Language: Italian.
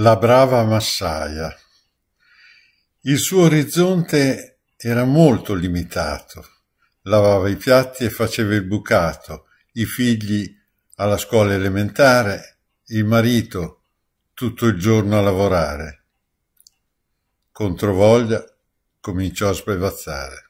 la brava massaia. Il suo orizzonte era molto limitato. Lavava i piatti e faceva il bucato, i figli alla scuola elementare, il marito tutto il giorno a lavorare. Controvoglia cominciò a sbevazzare.